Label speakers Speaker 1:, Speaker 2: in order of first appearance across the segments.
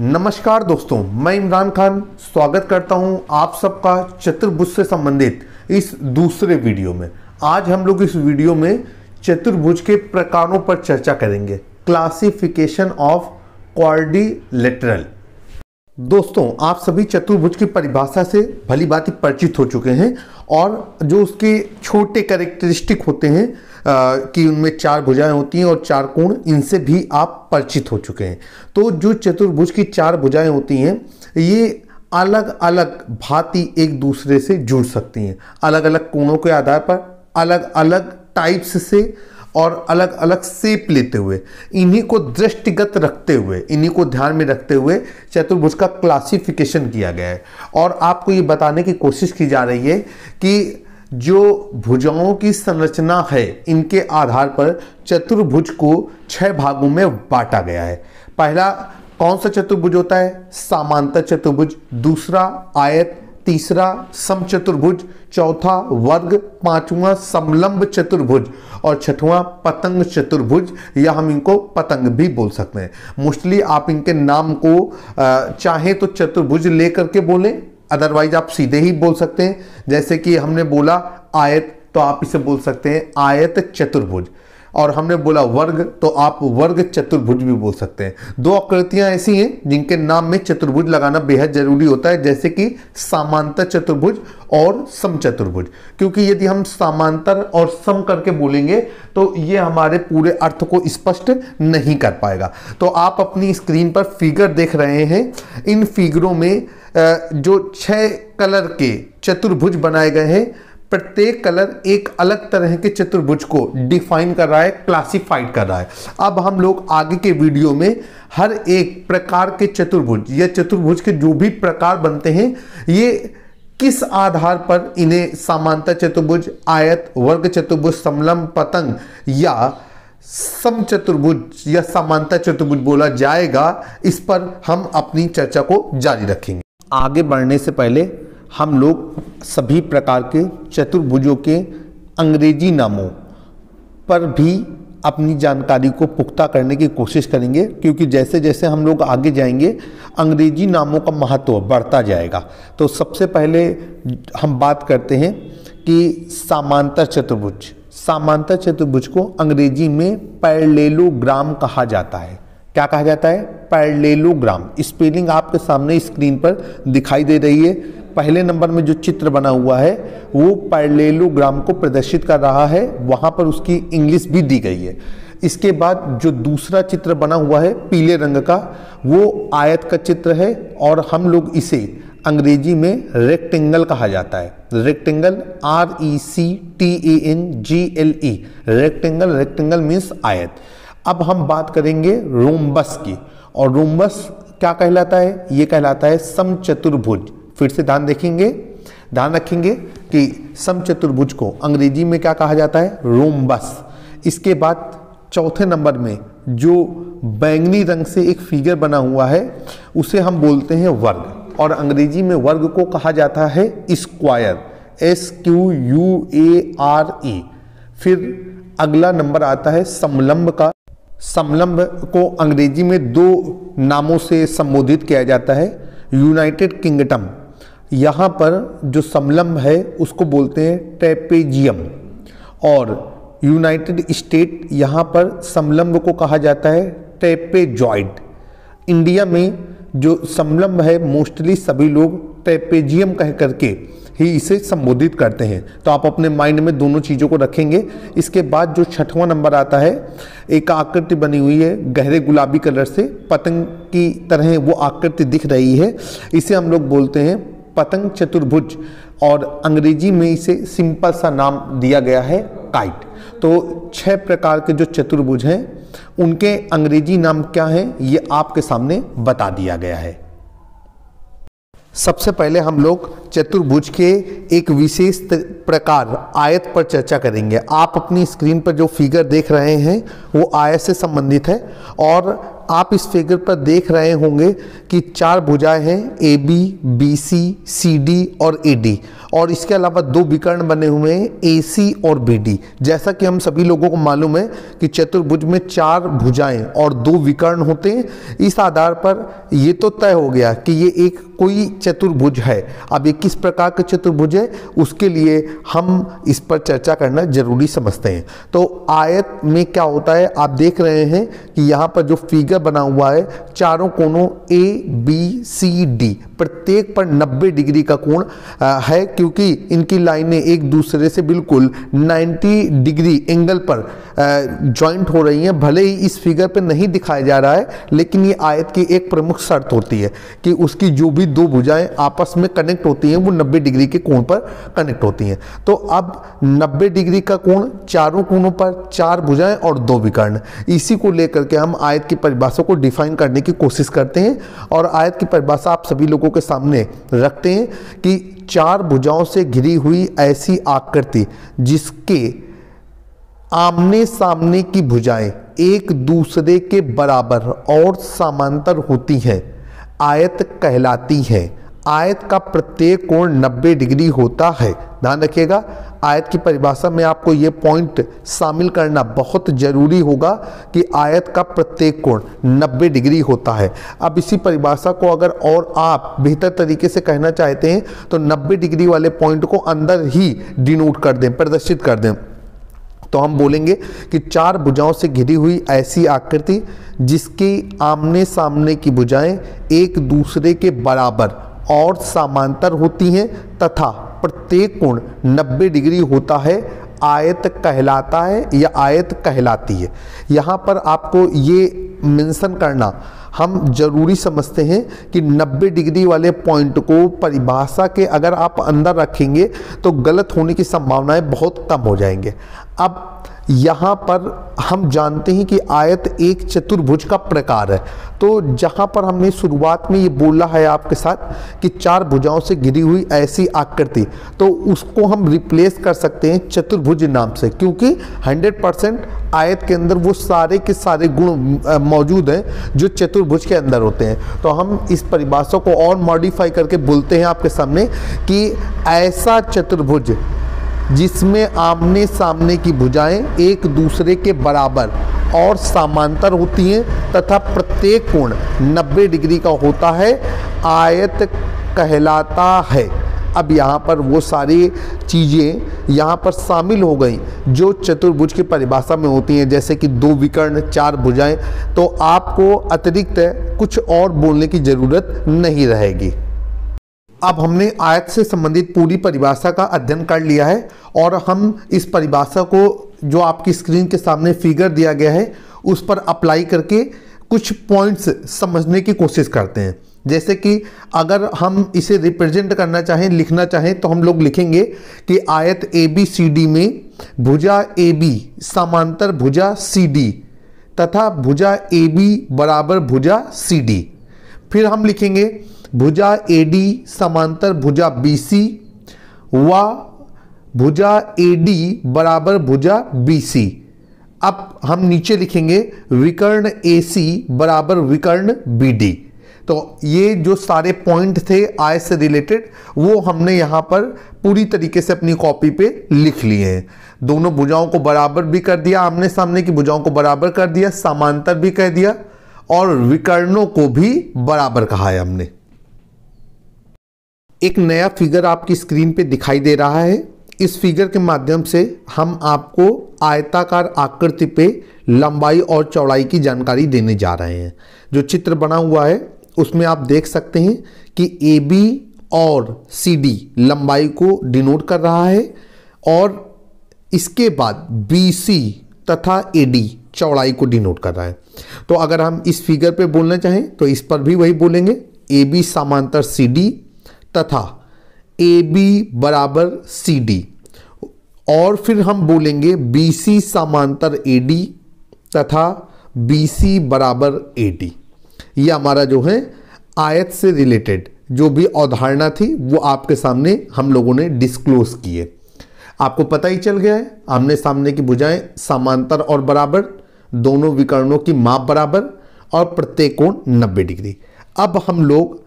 Speaker 1: नमस्कार दोस्तों मैं इमरान खान स्वागत करता हूं आप सबका चतुर्भुज से संबंधित इस दूसरे वीडियो में आज हम लोग इस वीडियो में चतुर्भुज के प्रकारों पर चर्चा करेंगे क्लासिफिकेशन ऑफ क्वारिलेटरल दोस्तों आप सभी चतुर्भुज की परिभाषा से भली बात परिचित हो चुके हैं और जो उसके छोटे कैरेक्टरिस्टिक होते हैं आ, कि उनमें चार भुजाएं होती हैं और चार कोण इनसे भी आप परिचित हो चुके हैं तो जो चतुर्भुज की चार भुजाएं होती हैं ये अलग अलग भांति एक दूसरे से जुड़ सकती हैं अलग अलग कोणों के आधार पर अलग अलग टाइप्स से और अलग अलग सेप लेते हुए इन्हीं को दृष्टिगत रखते हुए इन्हीं को ध्यान में रखते हुए चतुर्भुज का क्लासिफिकेशन किया गया है और आपको ये बताने की कोशिश की जा रही है कि जो भुजाओं की संरचना है इनके आधार पर चतुर्भुज को छह भागों में बांटा गया है पहला कौन सा चतुर्भुज होता है सामांतर चतुर्भुज दूसरा आयत तीसरा समचतुर्भुज चौथा वर्ग पांचवा समलंब चतुर्भुज और छठवां पतंग चतुर्भुज या हम इनको पतंग भी बोल सकते हैं मोस्टली आप इनके नाम को चाहे तो चतुर्भुज लेकर के बोलें अदरवाइज आप सीधे ही बोल सकते हैं जैसे कि हमने बोला आयत तो आप इसे बोल सकते हैं आयत चतुर्भुज और हमने बोला वर्ग तो आप वर्ग चतुर्भुज भी बोल सकते हैं दो आकृतियां ऐसी हैं जिनके नाम में चतुर्भुज लगाना बेहद जरूरी होता है जैसे कि समांतर चतुर्भुज और सम चतुर्भुज क्योंकि यदि हम समांतर और सम करके बोलेंगे तो ये हमारे पूरे अर्थ को स्पष्ट नहीं कर पाएगा तो आप अपनी स्क्रीन पर फिगर देख रहे हैं इन फिगरों में जो छः कलर के चतुर्भुज बनाए गए हैं प्रत्येक कलर एक अलग तरह के चतुर्भुज को डिफाइन कर रहा है क्लासिफाइड कर रहा है अब हम लोग आगे के वीडियो में हर एक प्रकार के चतुर्भुज या चतुर्भुज के जो भी प्रकार बनते हैं ये किस आधार पर इन्हें समानता चतुर्भुज आयत वर्ग चतुर्भुज समलम पतंग या सम चतुर्भुज या समानता चतुर्भुज बोला जाएगा इस पर हम अपनी चर्चा को जारी रखेंगे आगे बढ़ने से पहले हम लोग सभी प्रकार के चतुर्भुजों के अंग्रेजी नामों पर भी अपनी जानकारी को पुख्ता करने की कोशिश करेंगे क्योंकि जैसे जैसे हम लोग आगे जाएंगे अंग्रेजी नामों का महत्व बढ़ता जाएगा तो सबसे पहले हम बात करते हैं कि सामांतर चतुर्भुज सामांतर चतुर्भुज को अंग्रेजी में पैरलेलोग्राम कहा जाता है क्या कहा जाता है पैरलेलोग्राम स्पेलिंग आपके सामने स्क्रीन पर दिखाई दे रही है पहले नंबर में जो चित्र बना हुआ है वो पैरलेलोग्राम को प्रदर्शित कर रहा है वहाँ पर उसकी इंग्लिश भी दी गई है इसके बाद जो दूसरा चित्र बना हुआ है पीले रंग का वो आयत का चित्र है और हम लोग इसे अंग्रेजी में रेक्टेंगल कहा जाता है rectangle R E C T A N G L E rectangle rectangle means आयत अब हम बात करेंगे रोमबस की और रोमबस क्या कहलाता है ये कहलाता है समचतुर्भुज फिर से ध्यान देखेंगे ध्यान रखेंगे कि समचतुर्भुज को अंग्रेजी में क्या कहा जाता है रोमबस इसके बाद चौथे नंबर में जो बैंगनी रंग से एक फिगर बना हुआ है उसे हम बोलते हैं वर्ग और अंग्रेजी में वर्ग को कहा जाता है square S Q U A R E फिर अगला नंबर आता है समलंब का समलंब को अंग्रेजी में दो नामों से संबोधित किया जाता है यूनाइटेड किंगडम यहाँ पर जो समलम है उसको बोलते हैं ट्रेपेजियम और यूनाइटेड स्टेट यहाँ पर समलम्ब को कहा जाता है ट्रेपेजॉइड इंडिया में जो समलम्ब है मोस्टली सभी लोग ट्रेपेजियम कह करके ही इसे संबोधित करते हैं तो आप अपने माइंड में दोनों चीज़ों को रखेंगे इसके बाद जो छठवां नंबर आता है एक आकृति बनी हुई है गहरे गुलाबी कलर से पतंग की तरह वो आकृति दिख रही है इसे हम लोग बोलते हैं पतंग चतुर्भुज और अंग्रेजी में इसे सिंपल सा नाम दिया गया है काइट तो छह प्रकार के जो चतुर्भुज हैं उनके अंग्रेजी नाम क्या हैं ये आपके सामने बता दिया गया है सबसे पहले हम लोग चतुर्भुज के एक विशेष प्रकार आयत पर चर्चा करेंगे आप अपनी स्क्रीन पर जो फिगर देख रहे हैं वो आयत से संबंधित है और आप इस फिगर पर देख रहे होंगे कि चार भुजाएं हैं A B B C C D और ए डी और इसके अलावा दो विकर्ण बने हुए हैं ए सी और बी डी जैसा कि हम सभी लोगों को मालूम है कि चतुर्भुज में चार भुजाएं और दो विकर्ण होते हैं इस आधार पर ये तो तय हो गया कि ये एक कोई चतुर्भुज है अब ये किस प्रकार का चतुर्भुज है उसके लिए हम इस पर चर्चा करना जरूरी समझते हैं तो आयत में क्या होता है आप देख रहे हैं कि यहाँ पर जो फिगर बना हुआ है चारों कोणों ए बी सी डी प्रत्येक पर 90 डिग्री का कोण है क्योंकि इनकी लाइनें एक दूसरे से बिल्कुल 90 डिग्री एंगल पर जॉइंट हो रही हैं भले ही इस फिगर पर नहीं दिखाया जा रहा है लेकिन ये आयत की एक प्रमुख शर्त होती है कि उसकी जो भी भी दो भुजाएं आपस में कनेक्ट होती हैं वो 90 डिग्री के कोण पर कनेक्ट होती हैं तो अब 90 डिग्री का कोण चारों कोणों पर चार भुजाएं और दो विकर्ण इसी को लेकर के हम आयत की परिभाषा को डिफाइन करने की कोशिश करते हैं और आयत की परिभाषा आप सभी लोगों के सामने रखते हैं कि चार भुजाओं से घिरी हुई ऐसी आकृति जिसके आमने सामने की भुजाएं एक दूसरे के बराबर और समांतर होती हैं आयत कहलाती है आयत का प्रत्येक कोण 90 डिग्री होता है ध्यान रखिएगा आयत की परिभाषा में आपको ये पॉइंट शामिल करना बहुत ज़रूरी होगा कि आयत का प्रत्येक कोण 90 डिग्री होता है अब इसी परिभाषा को अगर और आप बेहतर तरीके से कहना चाहते हैं तो 90 डिग्री वाले पॉइंट को अंदर ही डिनोट कर दें प्रदर्शित कर दें तो हम बोलेंगे कि चार भुजाओं से घिरी हुई ऐसी आकृति जिसकी आमने सामने की भुजाएं एक दूसरे के बराबर और समांतर होती हैं तथा प्रत्येक कोण 90 डिग्री होता है आयत कहलाता है या आयत कहलाती है यहाँ पर आपको ये मेंशन करना हम जरूरी समझते हैं कि 90 डिग्री वाले पॉइंट को परिभाषा के अगर आप अंदर रखेंगे तो गलत होने की संभावनाएं बहुत कम हो जाएंगे अब यहाँ पर हम जानते हैं कि आयत एक चतुर्भुज का प्रकार है तो जहाँ पर हमने शुरुआत में ये बोला है आपके साथ कि चार भुजाओं से गिरी हुई ऐसी आकृति तो उसको हम रिप्लेस कर सकते हैं चतुर्भुज नाम से क्योंकि 100 परसेंट आयत के अंदर वो सारे के सारे गुण मौजूद हैं जो चतुर्भुज के अंदर होते हैं तो हम इस परिभाषा को और मॉडिफाई करके बोलते हैं आपके सामने कि ऐसा चतुर्भुज जिसमें आमने सामने की भुजाएं एक दूसरे के बराबर और समांतर होती हैं तथा प्रत्येक कोण 90 डिग्री का होता है आयत कहलाता है अब यहाँ पर वो सारी चीज़ें यहाँ पर शामिल हो गई जो चतुर्भुज की परिभाषा में होती हैं जैसे कि दो विकर्ण चार भुजाएं तो आपको अतिरिक्त कुछ और बोलने की ज़रूरत नहीं रहेगी अब हमने आयत से संबंधित पूरी परिभाषा का अध्ययन कर लिया है और हम इस परिभाषा को जो आपकी स्क्रीन के सामने फिगर दिया गया है उस पर अप्लाई करके कुछ पॉइंट्स समझने की कोशिश करते हैं जैसे कि अगर हम इसे रिप्रेजेंट करना चाहें लिखना चाहें तो हम लोग लिखेंगे कि आयत ए बी सी डी में भुजा ए बी समांतर भुजा सी डी तथा भुजा ए बी बराबर भुजा सी डी फिर हम लिखेंगे भुजा ए डी समांतर भुजा बी सी व भुजा ए डी बराबर भुजा बी सी अब हम नीचे लिखेंगे विकर्ण ए सी बराबर विकर्ण बी डी तो ये जो सारे पॉइंट थे आय से रिलेटेड वो हमने यहाँ पर पूरी तरीके से अपनी कॉपी पे लिख लिए हैं दोनों भुजाओं को बराबर भी कर दिया आमने सामने की भुजाओं को बराबर कर दिया समांतर भी कह दिया और विकर्णों को भी बराबर कहा है हमने एक नया फिगर आपकी स्क्रीन पे दिखाई दे रहा है इस फिगर के माध्यम से हम आपको आयताकार आकृति पे लंबाई और चौड़ाई की जानकारी देने जा रहे हैं जो चित्र बना हुआ है उसमें आप देख सकते हैं कि ए बी और सी डी लंबाई को डिनोट कर रहा है और इसके बाद बी सी तथा ए डी चौड़ाई को डिनोट कर रहा है तो अगर हम इस फिगर पे बोलना चाहें तो इस पर भी वही बोलेंगे ए बी समांतर सी डी तथा ए बी बराबर सी डी और फिर हम बोलेंगे बी सी समांतर ए डी तथा बी सी बराबर ए डी ये हमारा जो है आयत से रिलेटेड जो भी अवधारणा थी वो आपके सामने हम लोगों ने डिस्क्लोज किए आपको पता ही चल गया है आमने सामने की भुजाएं समांतर और बराबर दोनों विकर्णों की माप बराबर और प्रत्येक कोण 90 डिग्री अब हम लोग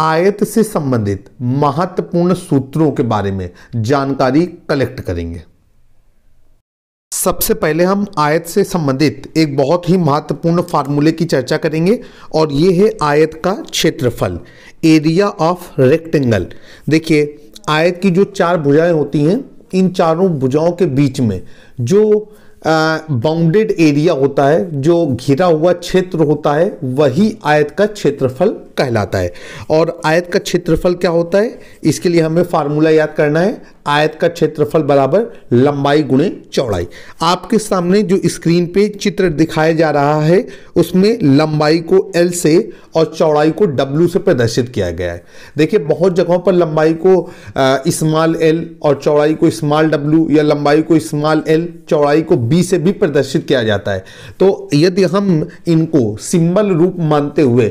Speaker 1: आयत से संबंधित महत्वपूर्ण सूत्रों के बारे में जानकारी कलेक्ट करेंगे सबसे पहले हम आयत से संबंधित एक बहुत ही महत्वपूर्ण फार्मूले की चर्चा करेंगे और ये है आयत का क्षेत्रफल एरिया ऑफ रेक्टेंगल देखिए आयत की जो चार भुजाएं होती हैं इन चारों भुजाओं के बीच में जो बाउंडेड एरिया होता है जो घिरा हुआ क्षेत्र होता है वही आयत का क्षेत्रफल कहलाता है और आयत का क्षेत्रफल क्या होता है इसके लिए हमें फार्मूला याद करना है आयत का क्षेत्रफल बराबर लंबाई गुणे चौड़ाई आपके सामने जो स्क्रीन पे चित्र दिखाया जा रहा है उसमें लंबाई को एल से और चौड़ाई को डब्लू से प्रदर्शित किया गया है देखिए बहुत जगहों पर लंबाई को स्मॉल एल और चौड़ाई को स्मॉल डब्लू या लंबाई को स्मॉल एल चौड़ाई को बी से भी प्रदर्शित किया जाता है तो यदि हम इनको सिंबल रूप मानते हुए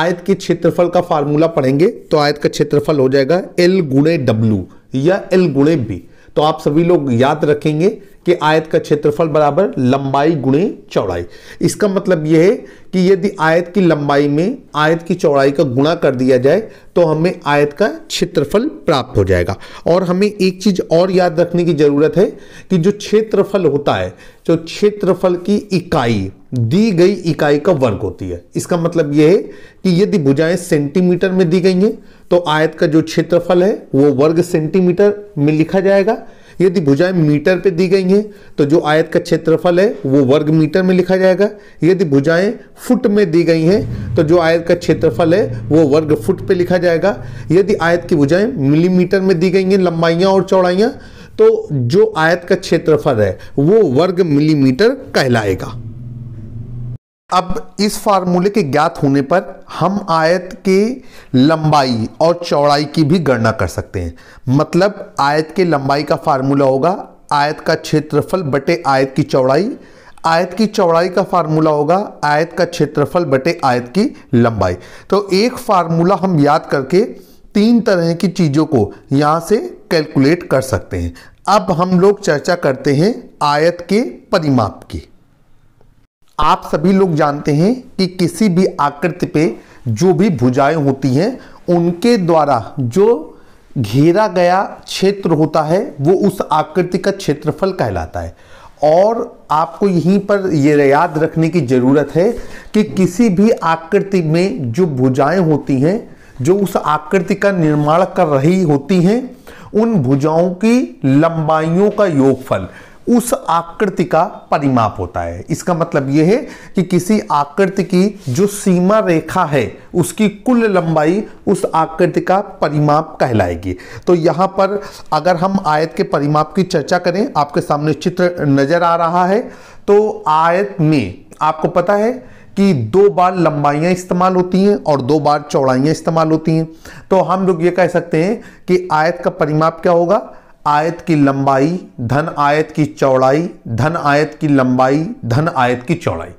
Speaker 1: आयत के क्षेत्रफल का फार्मूला पढ़ेंगे तो आयत का क्षेत्रफल हो जाएगा एल गुणे डब्लू या एल गुणे बी तो आप सभी लोग याद रखेंगे कि आयत का क्षेत्रफल बराबर लंबाई गुणे चौड़ाई इसका मतलब यह है कि यदि आयत की लंबाई में आयत की चौड़ाई का गुणा कर दिया जाए तो हमें आयत का क्षेत्रफल प्राप्त हो जाएगा और हमें एक चीज़ और याद रखने की ज़रूरत है कि जो क्षेत्रफल होता है जो क्षेत्रफल की इकाई दी गई इकाई का वर्ग होती है इसका मतलब यह है कि यदि भुजाएं सेंटीमीटर में दी गई हैं तो आयत का जो क्षेत्रफल है वो वर्ग सेंटीमीटर में लिखा जाएगा यदि भुजाएं मीटर पे दी गई हैं तो जो आयत का क्षेत्रफल है वो वर्ग मीटर में लिखा जाएगा यदि भुजाएं फुट में दी गई हैं तो जो आयत का क्षेत्रफल है वो वर्ग फुट पे लिखा जाएगा यदि आयत की भुजाएं मिलीमीटर में दी गई हैं लंबाइयाँ और चौड़ाइयाँ तो जो आयत का क्षेत्रफल है वो वर्ग मिलीमीटर कहलाएगा अब इस फार्मूले के ज्ञात होने पर हम आयत के लंबाई और चौड़ाई की भी गणना कर सकते हैं मतलब आयत के लंबाई का फार्मूला होगा आयत का क्षेत्रफल बटे आयत की चौड़ाई आयत की चौड़ाई का फार्मूला होगा आयत का क्षेत्रफल बटे आयत की लंबाई तो एक फार्मूला हम याद करके तीन तरह की चीज़ों को यहाँ से कैलकुलेट कर सकते हैं अब हम लोग चर्चा करते हैं आयत के परिमाप की आप सभी लोग जानते हैं कि किसी भी आकृति पे जो भी भुजाएं होती हैं उनके द्वारा जो घेरा गया क्षेत्र होता है वो उस आकृति का क्षेत्रफल कहलाता है और आपको यहीं पर ये याद रखने की ज़रूरत है कि किसी भी आकृति में जो भुजाएं होती हैं जो उस आकृति का निर्माण कर रही होती हैं उन भुजाओं की लंबाइयों का योगफल उस आकृति का परिमाप होता है इसका मतलब यह है कि किसी आकृति की जो सीमा रेखा है उसकी कुल लंबाई उस आकृति का परिमाप कहलाएगी तो यहाँ पर अगर हम आयत के परिमाप की चर्चा करें आपके सामने चित्र नज़र आ रहा है तो आयत में आपको पता है कि दो बार लंबाइयां इस्तेमाल होती हैं और दो बार चौड़ाइयां इस्तेमाल होती हैं तो हम लोग ये कह सकते हैं कि आयत का परिमाप क्या होगा आयत की लंबाई धन आयत की चौड़ाई धन आयत की लंबाई धन आयत की चौड़ाई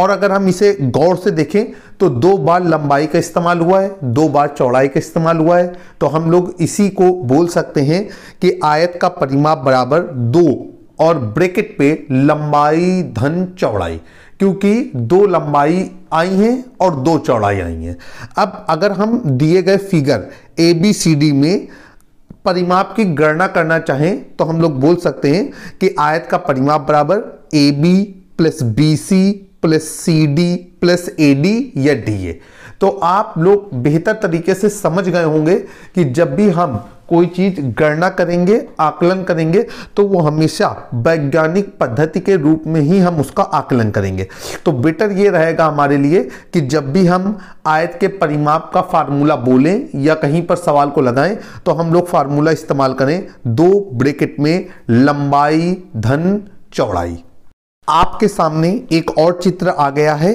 Speaker 1: और अगर हम इसे गौर से देखें तो दो बार लंबाई का इस्तेमाल हुआ है दो बार चौड़ाई का इस्तेमाल हुआ है तो हम लोग इसी को बोल सकते हैं कि आयत का परिमाप बराबर दो और ब्रैकेट पे लंबाई धन चौड़ाई क्योंकि दो लंबाई आई हैं और दो चौड़ाई आई हैं अब अगर हम दिए गए figure A B C D में परिमाप की गणना करना चाहें तो हम लोग बोल सकते हैं कि आयत का परिमाप बराबर A B plus B C plus C D plus A D या डी ए तो आप लोग बेहतर तरीके से समझ गए होंगे कि जब भी हम कोई चीज गणना करेंगे आकलन करेंगे तो वो हमेशा वैज्ञानिक पद्धति के रूप में ही हम उसका आकलन करेंगे तो बेटर ये रहेगा हमारे लिए कि जब भी हम आयत के परिमाप का फार्मूला बोलें या कहीं पर सवाल को लगाएं तो हम लोग फार्मूला इस्तेमाल करें दो ब्रेकेट में लंबाई धन चौड़ाई आपके सामने एक और चित्र आ गया है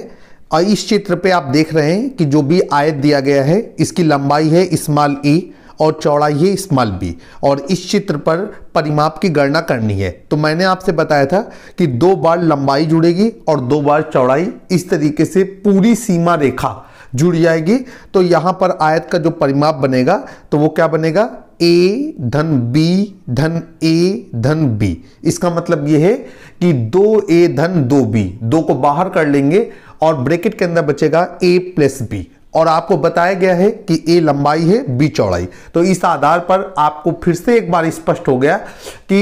Speaker 1: और इस चित्र पे आप देख रहे हैं कि जो भी आयत दिया गया है इसकी लंबाई है इस्माल ई e और चौड़ाई है स्मॉल बी और इस चित्र पर परिमाप की गणना करनी है तो मैंने आपसे बताया था कि दो बार लंबाई जुड़ेगी और दो बार चौड़ाई इस तरीके से पूरी सीमा रेखा जुड़ जाएगी तो यहाँ पर आयत का जो परिमाप बनेगा तो वो क्या बनेगा ए धन बी धन ए धन बी इसका मतलब ये है कि दो ए धन दो बी दो को बाहर कर लेंगे और ब्रेकेट के अंदर बचेगा ए प्लस बी और आपको बताया गया है कि ए लंबाई है बी चौड़ाई तो इस आधार पर आपको फिर से एक बार स्पष्ट हो गया कि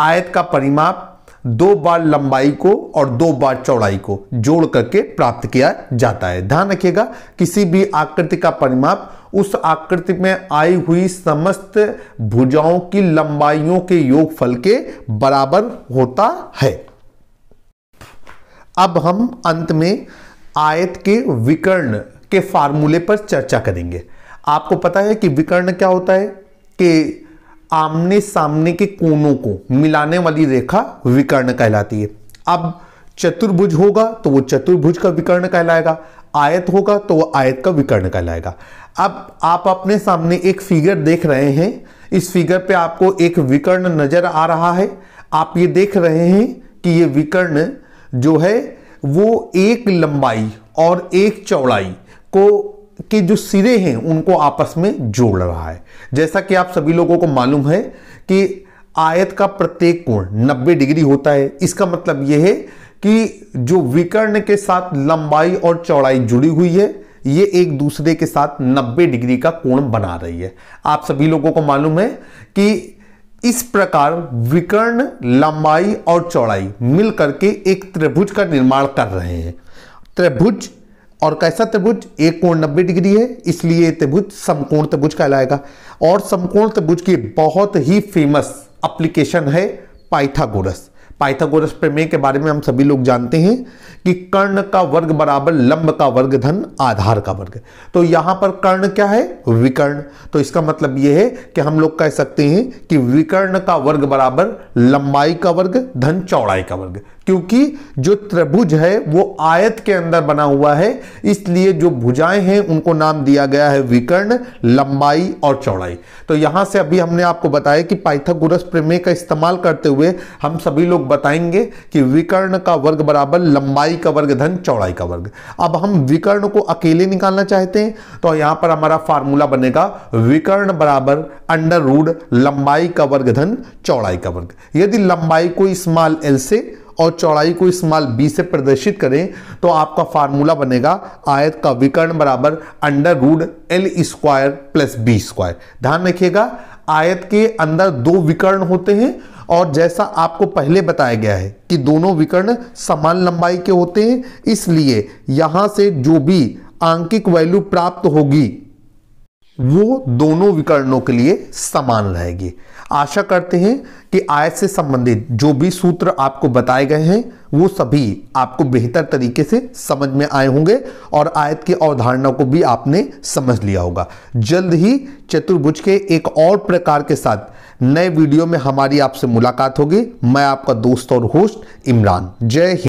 Speaker 1: आयत का परिमाप दो बार लंबाई को और दो बार चौड़ाई को जोड़ करके प्राप्त किया जाता है ध्यान रखिएगा किसी भी आकृति का परिमाप उस आकृति में आई हुई समस्त भुजाओं की लंबाइयों के योगफल के बराबर होता है अब हम अंत में आयत के विकर्ण के फार्मूले पर चर्चा करेंगे आपको पता है कि विकर्ण क्या होता है कि आमने सामने के कोनों को मिलाने वाली रेखा विकर्ण कहलाती है अब चतुर्भुज होगा तो वो चतुर्भुज का विकर्ण कहलाएगा आयत होगा तो वो आयत का विकर्ण कहलाएगा अब आप अपने सामने एक फिगर देख रहे हैं इस फिगर पे आपको एक विकर्ण नजर आ रहा है आप ये देख रहे हैं कि ये विकर्ण जो है वो एक लंबाई और एक चौड़ाई को के जो सिरे हैं उनको आपस में जोड़ रहा है जैसा कि आप सभी लोगों को मालूम है कि आयत का प्रत्येक कोण 90 डिग्री होता है इसका मतलब यह है कि जो विकर्ण के साथ लंबाई और चौड़ाई जुड़ी हुई है ये एक दूसरे के साथ 90 डिग्री का कोण बना रही है आप सभी लोगों को मालूम है कि इस प्रकार विकर्ण लंबाई और चौड़ाई मिलकर के एक त्रिभुज का निर्माण कर रहे हैं त्रिभुज और कैसा त्रिभुज एक कोण नब्बे डिग्री है इसलिए त्रिभुज समकोण त्रिभुज कहलाएगा और समकोण त्रिभुज की बहुत ही फेमस अप्लीकेशन है पाइथागोरस पाइथागोरस प्रमेय के बारे में हम सभी लोग जानते हैं कि कर्ण का वर्ग बराबर लंब का वर्ग धन आधार का वर्ग तो यहां पर कर्ण क्या है विकर्ण तो इसका मतलब यह है कि हम लोग कह सकते हैं कि विकर्ण का वर्ग बराबर लंबाई का वर्ग धन चौड़ाई का वर्ग क्योंकि जो त्रिभुज है वो आयत के अंदर बना हुआ है इसलिए जो भुजाएं हैं उनको नाम दिया गया है विकर्ण लंबाई और चौड़ाई तो यहां से अभी हमने आपको बताया कि पाइथागोरस प्रमेय का इस्तेमाल करते हुए हम सभी लोग बताएंगे कि विकर्ण का वर्ग बराबर लंबाई का वर्ग धन चौड़ाई का वर्ग अब हम विकर्ण को अकेले निकालना चाहते हैं तो यहां पर हमारा फार्मूला बनेगा विकर्ण बराबर अंडर रूड लंबाई का वर्ग धन चौड़ाई का वर्ग यदि लंबाई को स्मॉल एल से और चौड़ाई को इस्तेमाल बी से प्रदर्शित करें तो आपका फार्मूला बनेगा आयत का विकर्ण बराबर under root L square plus B square ध्यान रखिएगा आयत के अंदर दो विकर्ण होते हैं और जैसा आपको पहले बताया गया है कि दोनों विकर्ण समान लंबाई के होते हैं इसलिए यहां से जो भी आंकिक वैल्यू प्राप्त होगी वो दोनों विकर्णों के लिए समान रहेगी आशा करते हैं कि आयत से संबंधित जो भी सूत्र आपको बताए गए हैं वो सभी आपको बेहतर तरीके से समझ में आए होंगे और आयत की अवधारणा को भी आपने समझ लिया होगा जल्द ही चतुर्भुज के एक और प्रकार के साथ नए वीडियो में हमारी आपसे मुलाकात होगी मैं आपका दोस्त और होस्ट इमरान जय हिंद